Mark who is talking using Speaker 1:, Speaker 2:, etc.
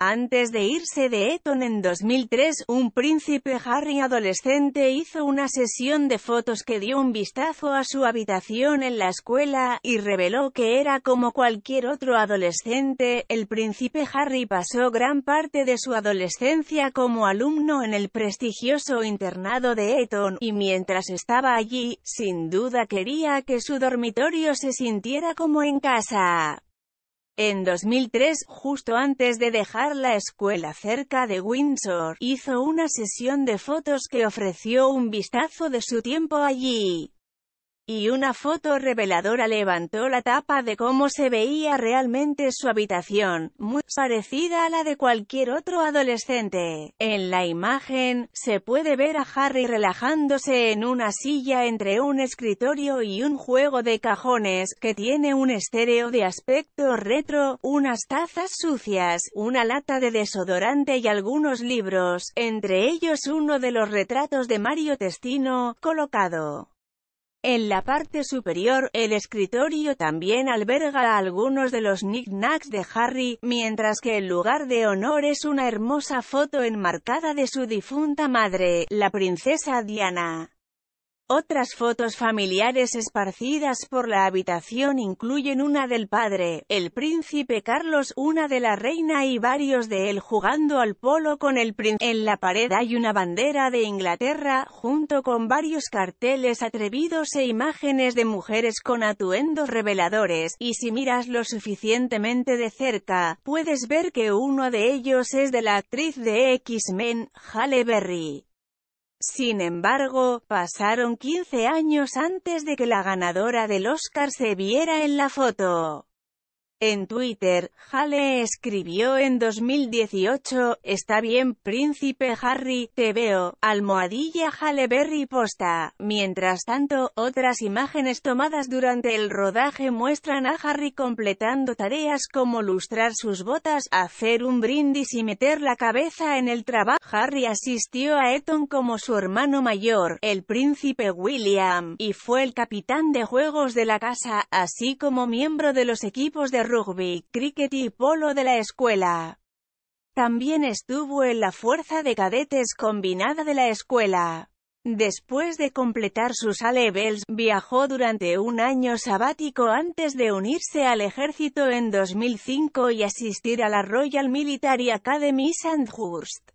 Speaker 1: Antes de irse de Eton en 2003, un príncipe Harry adolescente hizo una sesión de fotos que dio un vistazo a su habitación en la escuela, y reveló que era como cualquier otro adolescente. El príncipe Harry pasó gran parte de su adolescencia como alumno en el prestigioso internado de Eton, y mientras estaba allí, sin duda quería que su dormitorio se sintiera como en casa. En 2003, justo antes de dejar la escuela cerca de Windsor, hizo una sesión de fotos que ofreció un vistazo de su tiempo allí y una foto reveladora levantó la tapa de cómo se veía realmente su habitación, muy parecida a la de cualquier otro adolescente. En la imagen, se puede ver a Harry relajándose en una silla entre un escritorio y un juego de cajones, que tiene un estéreo de aspecto retro, unas tazas sucias, una lata de desodorante y algunos libros, entre ellos uno de los retratos de Mario Testino, colocado en la parte superior, el escritorio también alberga algunos de los knickknacks de Harry, mientras que el lugar de honor es una hermosa foto enmarcada de su difunta madre, la princesa Diana. Otras fotos familiares esparcidas por la habitación incluyen una del padre, el príncipe Carlos, una de la reina y varios de él jugando al polo con el príncipe. En la pared hay una bandera de Inglaterra, junto con varios carteles atrevidos e imágenes de mujeres con atuendos reveladores, y si miras lo suficientemente de cerca, puedes ver que uno de ellos es de la actriz de X-Men, Halle Berry. Sin embargo, pasaron 15 años antes de que la ganadora del Oscar se viera en la foto. En Twitter, Hale escribió en 2018, Está bien Príncipe Harry, te veo, almohadilla Hale Berry posta. Mientras tanto, otras imágenes tomadas durante el rodaje muestran a Harry completando tareas como lustrar sus botas, hacer un brindis y meter la cabeza en el trabajo. Harry asistió a Eton como su hermano mayor, el príncipe William, y fue el capitán de juegos de la casa, así como miembro de los equipos de rugby, cricket y polo de la escuela. También estuvo en la Fuerza de Cadetes Combinada de la escuela. Después de completar sus A-levels, viajó durante un año sabático antes de unirse al ejército en 2005 y asistir a la Royal Military Academy Sandhurst.